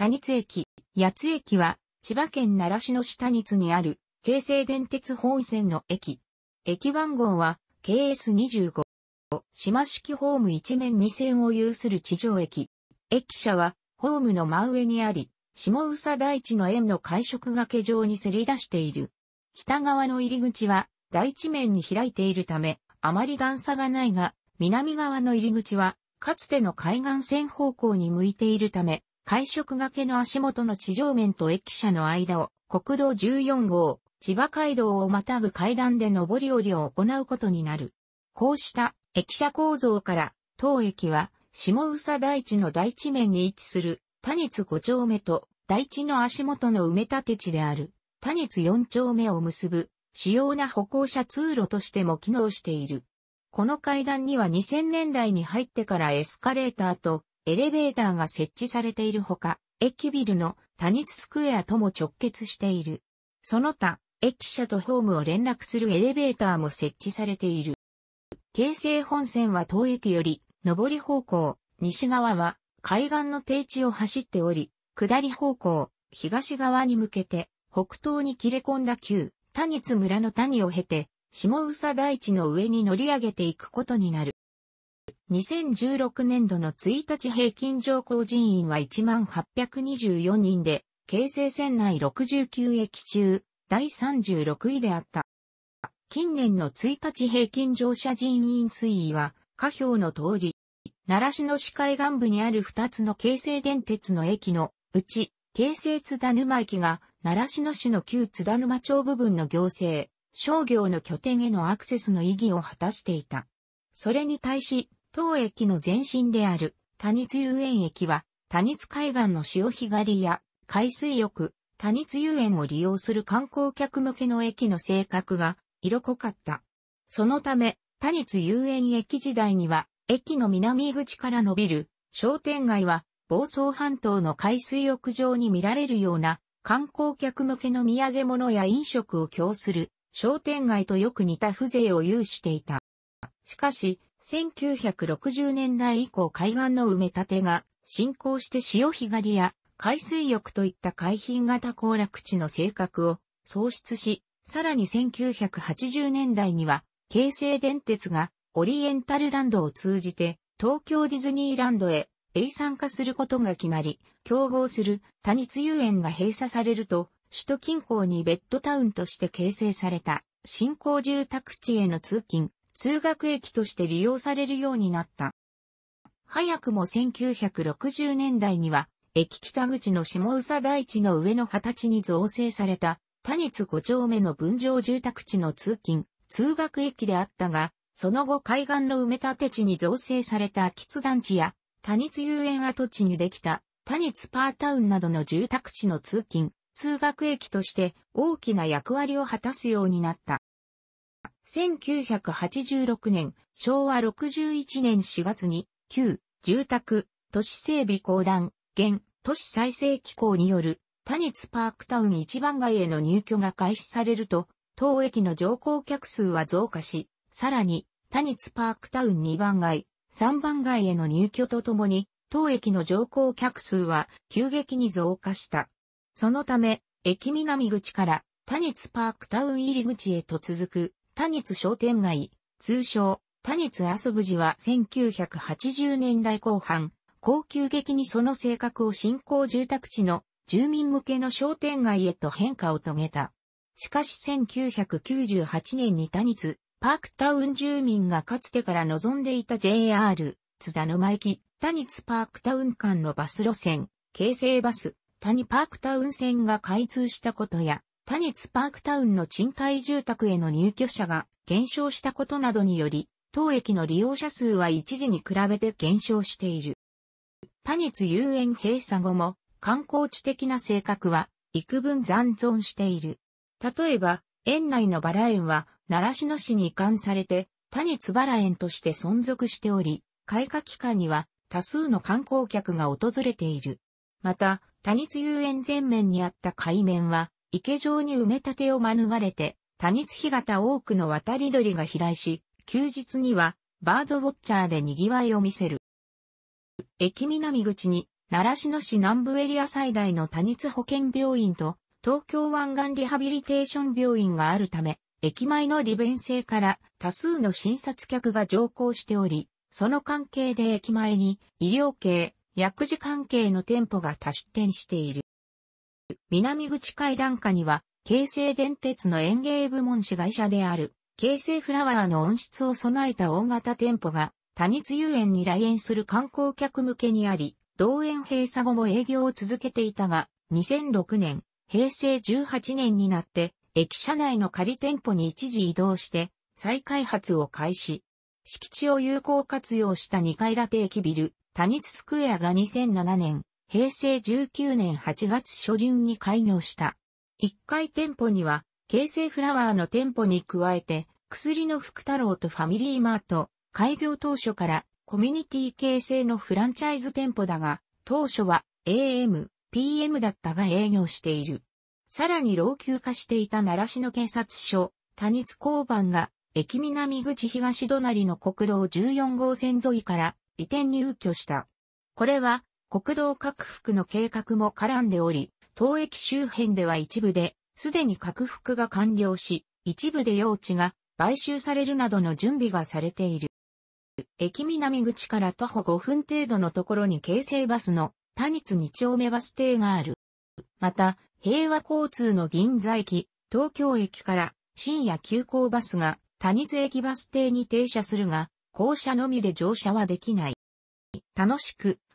谷津駅、八津駅は、千葉県奈良野市多津にある、京成電鉄本線の駅。駅番号は、KS25。島式ホーム一面二線を有する地上駅。駅舎は、ホームの真上にあり、下宇佐大地の円の会食が形状にせり出している。北側の入り口は、大地面に開いているため、あまり段差がないが、南側の入り口は、かつての海岸線方向に向いているため、会食がけの足元の地上面と駅舎の間を国道14号、千葉街道をまたぐ階段で上り下りを行うことになる。こうした駅舎構造から、当駅は下宇佐台地の台地面に位置する多熱5丁目と台地の足元の埋め立て地である多熱4丁目を結ぶ主要な歩行者通路としても機能している。この階段には2000年代に入ってからエスカレーターとエレベーターが設置されているほか、駅ビルのタニツスクエアとも直結している。その他、駅舎とホームを連絡するエレベーターも設置されている。京成本線は当駅より、上り方向、西側は海岸の低地を走っており、下り方向、東側に向けて、北東に切れ込んだ旧、谷津村の谷を経て、下宇佐大地の上に乗り上げていくことになる。2016年度の1日平均乗降人員は1824人で、京成線内69駅中、第36位であった。近年の1日平均乗車人員推移は、下表の通り、奈良市の市海岸部にある2つの京成電鉄の駅のうち、京成津田沼駅が、奈良市の市の旧津田沼町部分の行政、商業の拠点へのアクセスの意義を果たしていた。それに対し、当駅の前身である、多日遊園駅は、多日海岸の潮干狩りや、海水浴、多日遊園を利用する観光客向けの駅の性格が、色濃かった。そのため、多日遊園駅時代には、駅の南口から伸びる、商店街は、房総半島の海水浴場に見られるような、観光客向けの土産物や飲食を供する商店街とよく似た風情を有していた。しかし、1960年代以降海岸の埋め立てが進行して潮干狩りや海水浴といった海浜型行楽地の性格を創出し、さらに1980年代には京成電鉄がオリエンタルランドを通じて東京ディズニーランドへ永山化することが決まり、競合する多日遊園が閉鎖されると、首都近郊にベッドタウンとして形成された新興住宅地への通勤、通学駅として利用されるようになった。早くも1960年代には、駅北口の下宇佐台地の上の二十歳に造成された、多日五丁目の分譲住宅地の通勤、通学駅であったが、その後海岸の埋め立て地に造成された空き津団地や、多日遊園跡地にできた、多日パータウンなどの住宅地の通勤、通学駅として大きな役割を果たすようになった。1986年、昭和61年4月に、旧、住宅、都市整備公団、現、都市再生機構による、タニツパークタウン一番街への入居が開始されると、当駅の乗降客数は増加し、さらに、タニツパークタウン2番街、3番街への入居とともに、当駅の乗降客数は急激に増加した。そのため、駅南口から、タニツパークタウン入り口へと続く多日商店街、通称、多日遊ぶ寺は1980年代後半、高級劇にその性格を新興住宅地の住民向けの商店街へと変化を遂げた。しかし1998年に多日、パークタウン住民がかつてから望んでいた JR、津田沼駅、多日パークタウン間のバス路線、京成バス、谷パークタウン線が開通したことや、タニツパークタウンの賃貸住宅への入居者が減少したことなどにより、当駅の利用者数は一時に比べて減少している。タニツ遊園閉鎖後も観光地的な性格は幾分残存している。例えば、園内のバラ園は習志野市に移管されて、タニツバラ園として存続しており、開花期間には多数の観光客が訪れている。また、多日遊園前面にあった海面は、池上に埋め立てを免れて、多日干潟多くの渡り鳥が飛来し、休日にはバードウォッチャーで賑わいを見せる。駅南口に、奈良市の市南部エリア最大の多日保健病院と、東京湾岸リハビリテーション病院があるため、駅前の利便性から多数の診察客が乗降しており、その関係で駅前に医療系、薬事関係の店舗が多出店している。南口階段下には、京成電鉄の園芸部門子会社である、京成フラワーの温室を備えた大型店舗が、多日遊園に来園する観光客向けにあり、同園閉鎖後も営業を続けていたが、2006年、平成18年になって、駅舎内の仮店舗に一時移動して、再開発を開始。敷地を有効活用した2階建て駅ビル、多日スクエアが2007年、平成19年8月初旬に開業した。1階店舗には、京成フラワーの店舗に加えて、薬の福太郎とファミリーマート、開業当初からコミュニティ形成のフランチャイズ店舗だが、当初は AM、PM だったが営業している。さらに老朽化していた奈良市の警察署、谷日交番が、駅南口東隣の国道14号線沿いから移転入居した。これは国道拡幅の計画も絡んでおり、当駅周辺では一部で、すでに拡幅が完了し、一部で用地が買収されるなどの準備がされている。駅南口から徒歩5分程度のところに京成バスの多日2丁目バス停がある。また、平和交通の銀座駅、東京駅から深夜急行バスが多日駅バス停に停車するが、降車のみで乗車はできない。楽しく